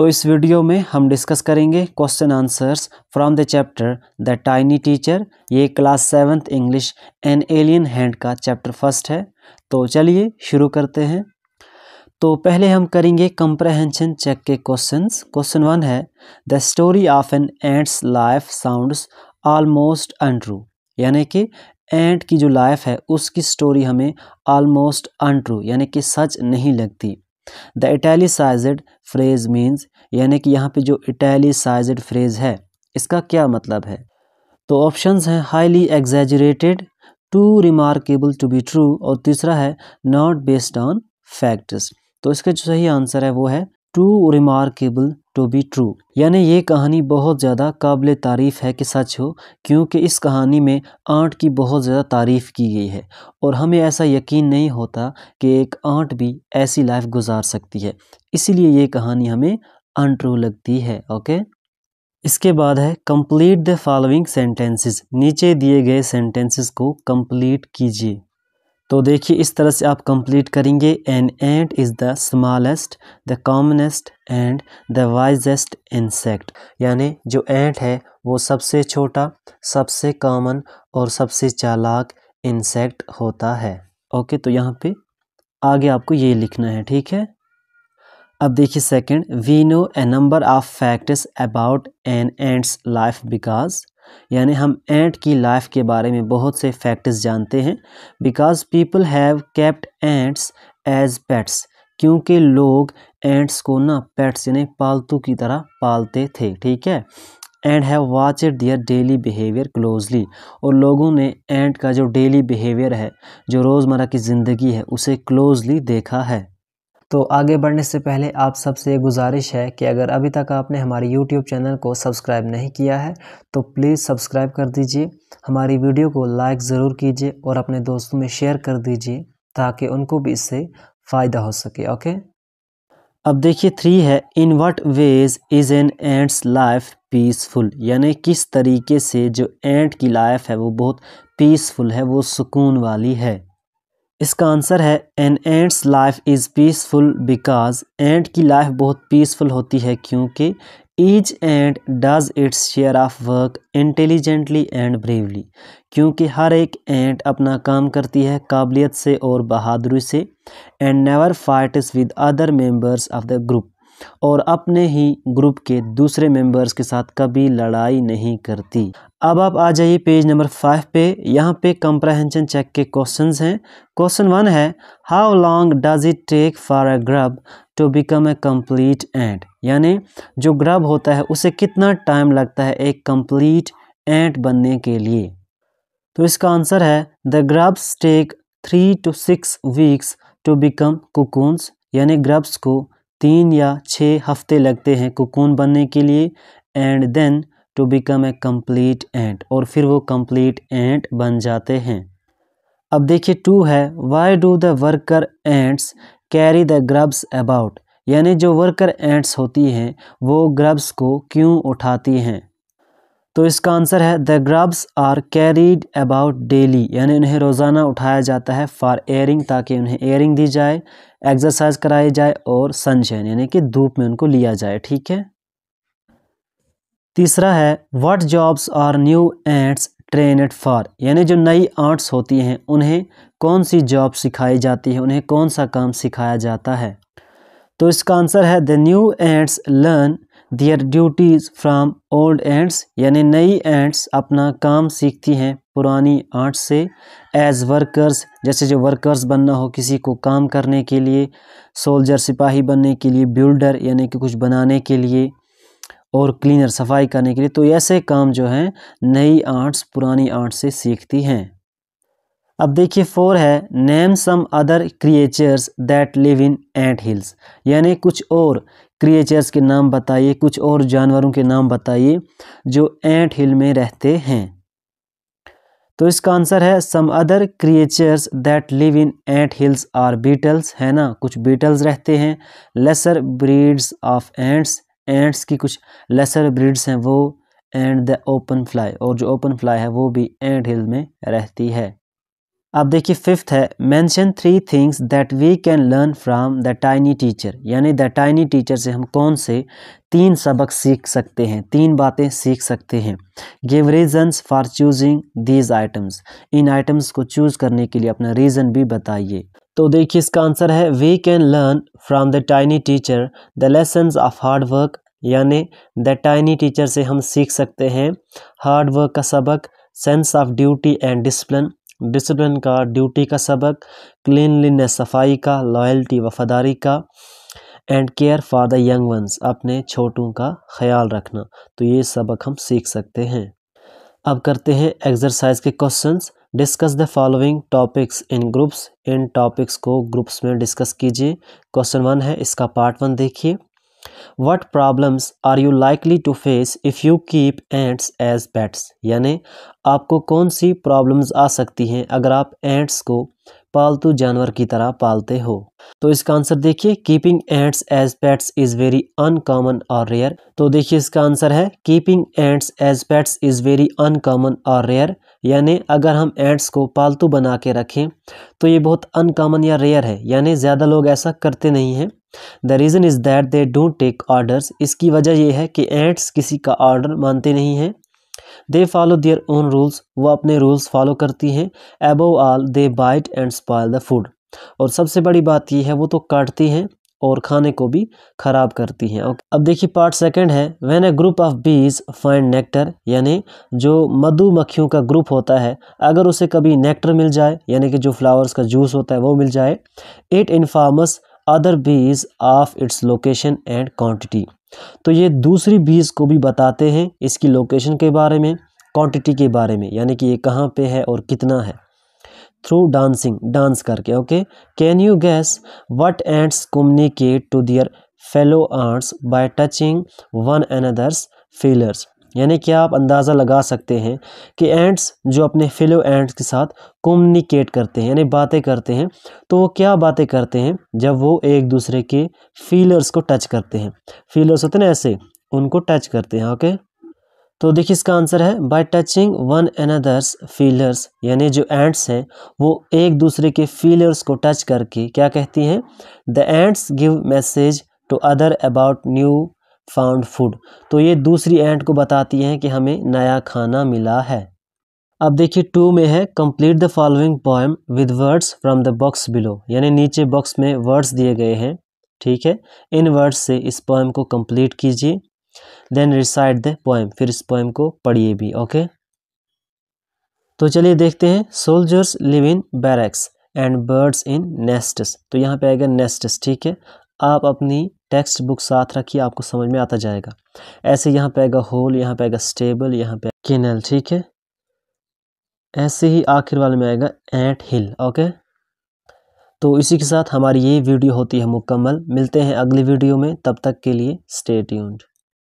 तो इस वीडियो में हम डिस्कस करेंगे question answers from the chapter the tiny teacher ये class seventh English an alien hand का चैप्टर फर्स्ट है तो चलिए शुरू करते हैं तो पहले हम करेंगे कंप्रहेंशन चेक के क्वेश्चंस क्वेश्चन वन है the story of an ant's life sounds almost untrue यानी कि एंट की जो लाइफ है उसकी स्टोरी हमें ऑलमोस्ट अनट्रू यानी कि सच नहीं लगती द इटैलिसाइजड फ्रेज मीन्स यानी कि यहाँ पे जो इटैलिसाइजड फ्रेज है इसका क्या मतलब है तो ऑप्शंस हैं highly exaggerated too remarkable to be true और तीसरा है नॉट बेस्ड ऑन फैक्ट्स तो इसका जो सही आंसर है वो है too remarkable to be true यानी ये कहानी बहुत ज़्यादा काबिल तारीफ़ है कि सच हो क्योंकि इस कहानी में आंट की बहुत ज़्यादा तारीफ़ की गई है और हमें ऐसा यकीन नहीं होता कि एक आंट भी ऐसी लाइफ गुजार सकती है इसीलिए ये कहानी हमें अनट्रू लगती है ओके इसके बाद है कंप्लीट द फॉलोइंग सेंटेंसेस नीचे दिए गए सेंटेंसेस को कंप्लीट कीजिए तो देखिए इस तरह से आप कंप्लीट करेंगे an ant is the smallest the commonest and the wisest insect यानी जो एंट है वो सबसे छोटा सबसे कॉमन और सबसे चालाक इंसेक्ट होता है ओके तो यहाँ पे आगे आपको ये लिखना है ठीक है अब देखिए second we know a number of facts about an ant's life because यानी हम एंट की लाइफ के बारे में बहुत से फैक्ट्स जानते हैं because people have kept ants as pets क्योंकि लोग एंट्स को ना पेट्स यानी पालतू की तरह पालते थे ठीक है and have watch their daily behaviour closely और लोगों ने एंट का जो डेली बिहेवियर है जो रोज़मर्रा की ज़िंदगी है उसे क्लोजली देखा है तो आगे बढ़ने से पहले आप सबसे गुजारिश है कि अगर अभी तक आपने हमारे यूट्यूब चैनल को सब्सक्राइब नहीं किया है तो प्लीज़ सब्सक्राइब कर दीजिए हमारी वीडियो को लाइक ज़रूर कीजिए और अपने दोस्तों में शेयर कर दीजिए ताकि उनको भी इससे फ़ायदा हो सके ओके अब देखिए थ्री है in what ways is an ant's life peaceful यानी किस तरीके से जो एंट की लाइफ है वो बहुत पीसफुल है वो सुकून वाली है इसका आंसर है an ant's life is peaceful because ant की लाइफ बहुत पीसफुल होती है क्योंकि each ant does its share of work intelligently and bravely क्योंकि हर एक एंट अपना काम करती है काबिलियत से और बहादुरी से and never fights with other members of the group और अपने ही ग्रुप के दूसरे मेंबर्स के साथ कभी लड़ाई नहीं करती अब आप आ जाइए पेज नंबर फाइव पे यहाँ पे कंप्रहेंशन चेक के क्वेश्चंस हैं क्वेश्चन वन है how long does it take for a grub to become a complete and यानी जो ग्रब होता है उसे कितना टाइम लगता है एक कंप्लीट एंड बनने के लिए तो इसका आंसर है the grubs take three to six weeks to become cocoons यानी ग्रब्स को तीन या छः हफ्ते लगते हैं कोकून बनने के लिए and then to become a complete ant और फिर वो कम्प्लीट एंट बन जाते हैं अब देखिए टू है why do the worker ants carry the grubs about यानी जो वर्कर एंट्स होती हैं वो ग्रब्स को क्यों उठाती हैं तो इसका आंसर है the grubs are carried about daily यानी उन्हें रोज़ाना उठाया जाता है फॉर एयरिंग ताकि उन्हें एयरिंग दी जाए एक्सरसाइज कराई जाए और सनशाइन यानी कि धूप में उनको लिया जाए ठीक है तीसरा है what jobs are new ants trained for यानी जो नई आर्ट्स होती हैं उन्हें कौन सी जॉब सिखाई जाती है उन्हें कौन सा काम सिखाया जाता है तो इसका आंसर है the new ants learn their duties from old ants यानी नई एंड्स अपना काम सीखती हैं पुरानी आर्ट्स से एज वर्कर्स जैसे जो वर्कर्स बनना हो किसी को काम करने के लिए सोल्जर सिपाही बनने के लिए बिल्डर यानी कि कुछ बनाने के लिए और क्लीनर सफाई करने के लिए तो ऐसे काम जो हैं नई आर्ट्स पुरानी आर्ट से सीखती हैं अब देखिए फोर है name some other creatures that live in ant hills यानी कुछ और क्रिएचर्स के नाम बताइए कुछ और जानवरों के नाम बताइए जो एंट हिल में रहते हैं तो इसका आंसर है some other creatures that live in ant hills are beetles है ना कुछ बीटल्स रहते हैं lesser breeds of ants ants की कुछ लेसर ब्रीड्स हैं वो एंड द ओपन फ्लाई और जो ओपन फ्लाई है वो भी एंट हिल में रहती है अब देखिए फिफ्थ है mention three things that we can learn from the tiny teacher यानी द टाइनी टीचर से हम कौन से तीन सबक सीख सकते हैं तीन बातें सीख सकते हैं give reasons for choosing these items इन आइटम्स को चूज करने के लिए अपना रीज़न भी बताइए तो देखिए इसका आंसर है we can learn from the tiny teacher the lesson of hard work यानी द टाइनी टीचर से हम सीख सकते हैं हार्ड वर्क का सबक sense of duty and discipline discipline का ड्यूटी का सबक क्लिनलीनेस सफाई का लॉयल्टी वफादारी का and care for the young ones अपने छोटों का ख्याल रखना तो ये सबक हम सीख सकते हैं अब करते हैं एक्सरसाइज के questions discuss the following topics in groups इन टॉपिक्स को ग्रुप्स में डिस्कस कीजिए क्वेश्चन वन है इसका पार्ट वन देखिए what problems are you likely to face if you keep ants as pets यानी आपको कौन सी प्रॉब्लम्स आ सकती हैं अगर आप एंट्स को पालतू जानवर की तरह पालते हो तो इसका आंसर देखिए keeping ants as pets is very uncommon और रेयर तो देखिए इसका आंसर है keeping ants as pets is very uncommon और रेयर यानी अगर हम एंट्स को पालतू बना के रखें तो ये बहुत अनकॉमन या रेयर है यानी ज़्यादा लोग ऐसा करते नहीं हैं the reason is that they don't take orders इसकी वजह यह है कि एंट्स किसी का ऑर्डर मानते नहीं हैं they follow their own rules वो अपने रूल्स फॉलो करती हैं above all they bite and spoil the food और सबसे बड़ी बात यह है वो तो काटती हैं और खाने को भी ख़राब करती हैं ओके अब देखिए पार्ट सेकंड है when a group of bees find nectar यानी जो मधुमक्खियों का ग्रुप होता है अगर उसे कभी नेक्टर मिल जाए यानी कि जो फ्लावर्स का जूस होता है वो मिल जाए it informs other bees of its location and quantity तो ये दूसरी बीज को भी बताते हैं इसकी लोकेशन के बारे में क्वांटिटी के बारे में यानी कि ये कहाँ पे है और कितना है थ्रू डांसिंग डांस करके okay can you guess what ants communicate to their fellow ants by touching one another's feelers यानी कि आप अंदाज़ा लगा सकते हैं कि एंट्स जो अपने फिलो एंट्स के साथ कम्युनिकेट करते हैं यानी बातें करते हैं तो वो क्या बातें करते हैं जब वो एक दूसरे के फीलर्स को टच करते हैं फीलर्स होते हैं ना ऐसे उनको टच करते हैं ओके तो देखिए इसका आंसर है by touching one another's feelers यानी जो एंट्स हैं वो एक दूसरे के फीलर्स को टच करके क्या कहती हैं the ants give message to other about new found food तो ये दूसरी एंड को बताती है कि हमें नया खाना मिला है अब देखिए टू में है complete the following poem with words from the box below यानी नीचे बॉक्स में वर्ड्स दिए गए हैं ठीक है इन वर्ड्स से इस पोएम को कंप्लीट कीजिए देन रिसाइट द पोएम फिर इस पोएम को पढ़िए भी ओके तो चलिए देखते हैं soldiers live in barracks and birds in nests तो यहाँ पे आएगा नेस्टस ठीक है आप अपनी टेक्स्ट बुक साथ रखिए आपको समझ में आता जाएगा ऐसे यहाँ पे आएगा होल यहाँ पे आएगा स्टेबल यहाँ पे किनल ठीक है ऐसे ही आखिर वाले में आएगा एट हिल ओके तो इसी के साथ हमारी ये वीडियो होती है मुकम्मल मिलते हैं अगली वीडियो में तब तक के लिए स्टे ट्यून्ड